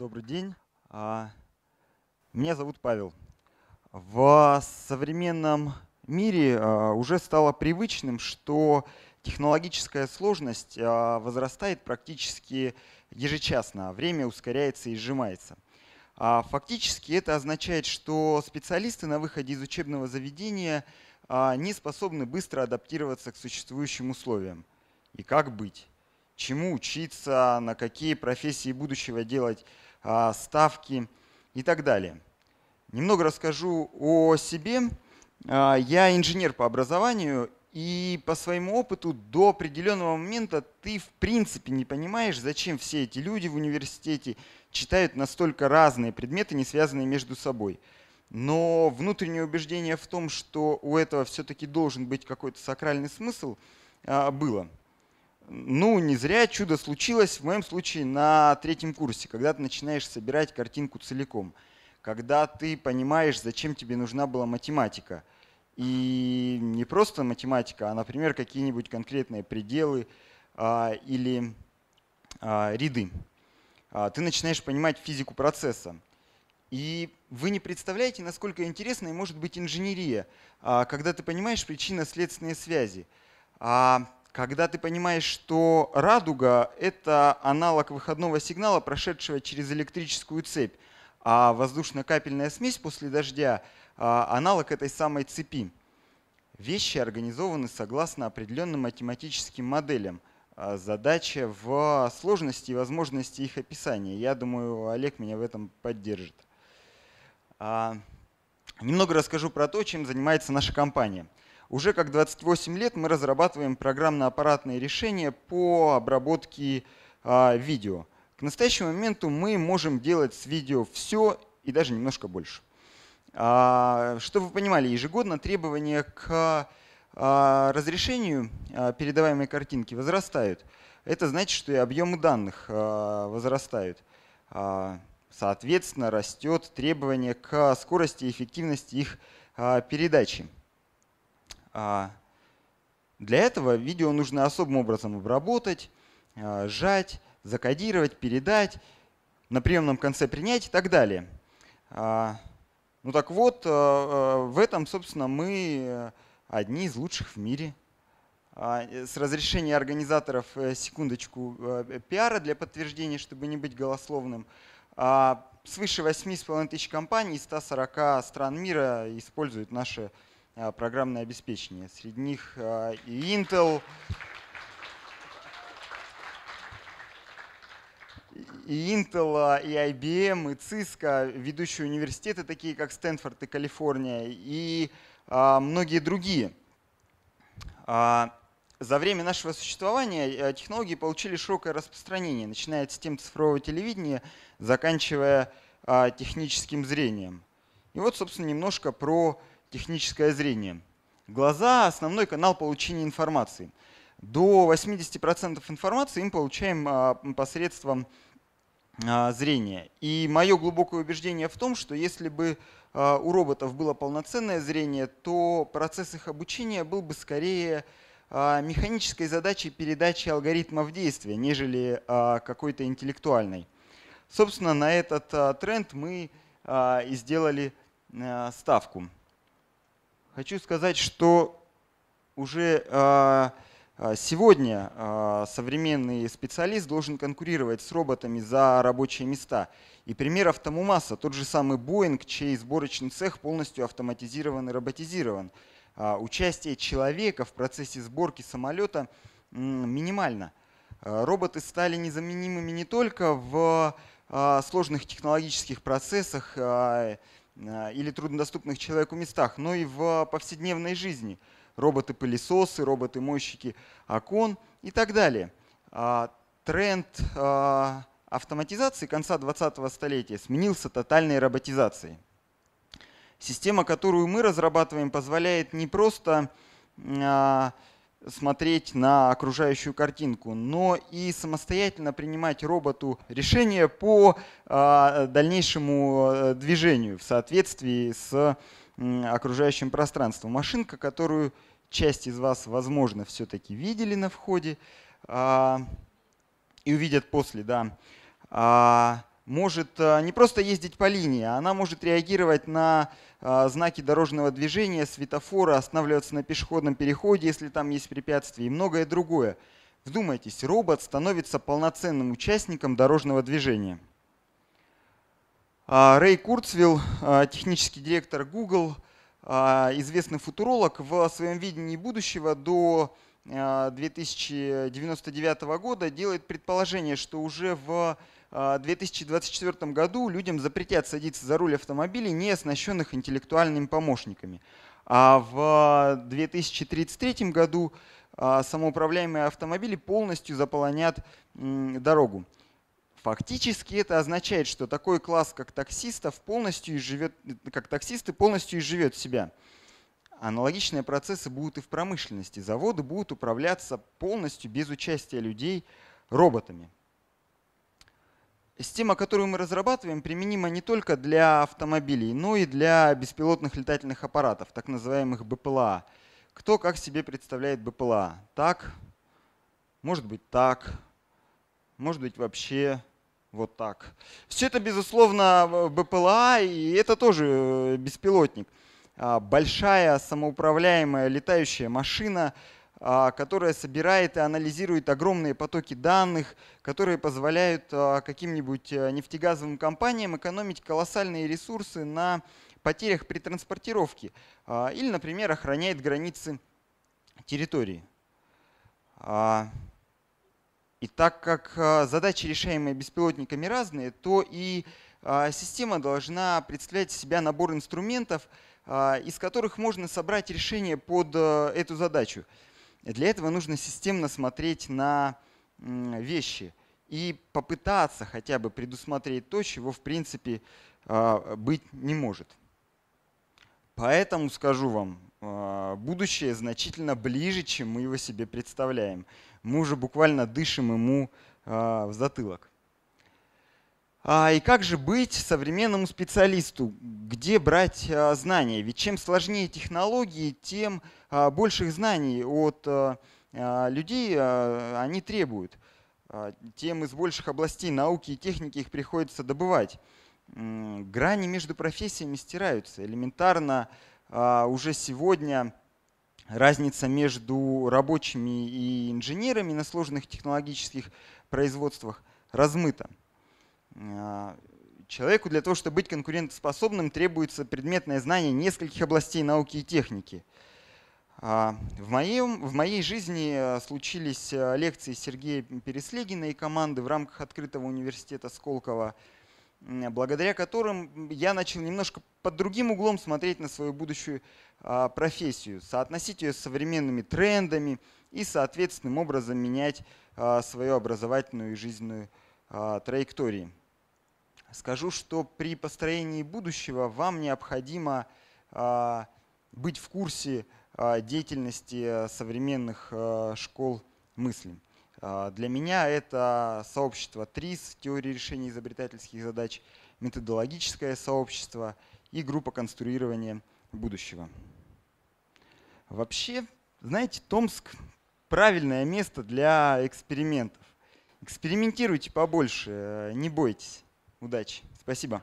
Добрый день. А, меня зовут Павел. В современном мире а, уже стало привычным, что технологическая сложность а, возрастает практически ежечасно, время ускоряется и сжимается. Фактически это означает, что специалисты на выходе из учебного заведения не способны быстро адаптироваться к существующим условиям. И как быть? чему учиться, на какие профессии будущего делать а, ставки и так далее. Немного расскажу о себе. А, я инженер по образованию, и по своему опыту до определенного момента ты в принципе не понимаешь, зачем все эти люди в университете читают настолько разные предметы, не связанные между собой. Но внутреннее убеждение в том, что у этого все-таки должен быть какой-то сакральный смысл, а, было ну, не зря чудо случилось, в моем случае, на третьем курсе, когда ты начинаешь собирать картинку целиком, когда ты понимаешь, зачем тебе нужна была математика. И не просто математика, а, например, какие-нибудь конкретные пределы а, или а, ряды. А, ты начинаешь понимать физику процесса. И вы не представляете, насколько интересной может быть инженерия, а, когда ты понимаешь причинно-следственные связи. А, когда ты понимаешь, что радуга — это аналог выходного сигнала, прошедшего через электрическую цепь, а воздушно-капельная смесь после дождя — а, аналог этой самой цепи. Вещи организованы согласно определенным математическим моделям. А, задача в сложности и возможности их описания. Я думаю, Олег меня в этом поддержит. А, немного расскажу про то, чем занимается наша компания — уже как 28 лет мы разрабатываем программно-аппаратные решения по обработке а, видео. К настоящему моменту мы можем делать с видео все и даже немножко больше. А, чтобы вы понимали, ежегодно требования к а, разрешению а, передаваемой картинки возрастают. Это значит, что и объемы данных а, возрастают. А, соответственно, растет требование к скорости и эффективности их а, передачи. А, для этого видео нужно особым образом обработать, а, сжать, закодировать, передать, на приемном конце принять и так далее. А, ну так вот, в этом, собственно, мы э, одни из лучших в мире. С разрешения организаторов э, секундочку э, пиара для подтверждения, чтобы не быть голословным. Свыше 8,5 тысяч компаний из 140 стран мира используют наши Э, программное обеспечение. Среди них э, и Intel, и Intel, и IBM, и Cisco, ведущие университеты, такие как Стэнфорд и Калифорния, и э, многие другие. За время нашего существования технологии получили широкое распространение, начиная от систем цифрового телевидения, заканчивая техническим зрением. И вот, собственно, немножко про техническое зрение. Глаза – основной канал получения информации. До 80% информации мы получаем а, посредством а, зрения. И мое глубокое убеждение в том, что если бы а, у роботов было полноценное зрение, то процесс их обучения был бы скорее механической задачей передачи алгоритмов действия, нежели какой-то интеллектуальной. Собственно, на этот тренд мы и сделали ставку хочу сказать, что уже а, а, сегодня а, современный специалист должен конкурировать с роботами за рабочие места. И примеров тому масса. Тот же самый Boeing, чей сборочный цех полностью автоматизирован и роботизирован. Участие человека в процессе сборки самолета минимально. Роботы стали незаменимыми не только в сложных технологических процессах, Э, или труднодоступных человеку местах, но и в э, повседневной жизни. Роботы-пылесосы, роботы-мойщики окон и так далее. А, тренд э, автоматизации конца 20-го столетия сменился тотальной роботизацией. Система, которую мы разрабатываем, позволяет не просто смотреть на окружающую картинку, но и самостоятельно принимать роботу решения по а, дальнейшему э, движению в соответствии с окружающим пространством. Машинка, которую часть из вас, возможно, все-таки видели на входе а, и увидят после, да. А, может э, не просто ездить по линии, а она может реагировать на э, знаки дорожного движения, светофора, останавливаться на пешеходном переходе, если там есть препятствия и многое другое. Вдумайтесь, робот становится полноценным участником дорожного движения. А, Рэй Курцвилл, а, технический директор Google, известный футуролог, в своем видении будущего до 2099 года делает предположение, что уже в 2024 а, году людям запретят садиться за руль автомобилей, не оснащенных интеллектуальными помощниками. А в 2033 а, году а, самоуправляемые автомобили полностью заполонят дорогу. Фактически это означает, что такой класс, как таксистов, полностью изживет, как таксисты полностью изживет себя. Аналогичные процессы будут и в промышленности. Заводы будут управляться полностью без участия людей роботами. Система, которую мы разрабатываем, применима не только для автомобилей, но и для беспилотных летательных аппаратов, так называемых БПЛА. Кто как себе представляет БПЛА? Так, может быть так, может быть вообще вот так. Все это, безусловно, БПЛА, и это тоже э, беспилотник. А, большая самоуправляемая летающая машина – а, которая собирает и анализирует огромные потоки данных, которые позволяют а, каким-нибудь э, нефтегазовым компаниям экономить колоссальные ресурсы на потерях при транспортировке а, или, например, охраняет границы территории. И так как задачи, решаемые беспилотниками, разные, то и система должна представлять себя набор инструментов, из которых можно собрать решение под э, эту задачу. Для этого нужно системно смотреть на вещи и попытаться хотя бы предусмотреть то, чего в принципе а, быть не может. Поэтому скажу вам, а, будущее значительно ближе, чем мы его себе представляем. Мы уже буквально дышим ему а, в затылок. А, и как же быть современному специалисту? Где брать а, знания? Ведь чем сложнее технологии, тем а, больших знаний от а, а, людей а, они требуют. А, тем из больших областей науки и техники их приходится добывать. Грани между профессиями стираются. Элементарно а, уже сегодня разница между рабочими и инженерами на сложных технологических производствах размыта. А, человеку для того, чтобы быть конкурентоспособным, требуется предметное знание нескольких областей науки и техники. А, в, моем, в моей жизни а, случились лекции Сергея Переслегина и команды в рамках открытого университета Сколково, благодаря которым я начал немножко под другим углом смотреть на свою будущую профессию, соотносить ее с современными трендами и соответственным образом менять свою образовательную и жизненную траекторию скажу, что при построении будущего вам необходимо а, быть в курсе а, деятельности э, современных э, школ мысли. А, для меня это сообщество ТРИС, теория решения изобретательских задач, методологическое сообщество и группа конструирования будущего. Вообще, знаете, Томск – правильное место для экспериментов. Экспериментируйте побольше, э, не бойтесь удачи. Спасибо.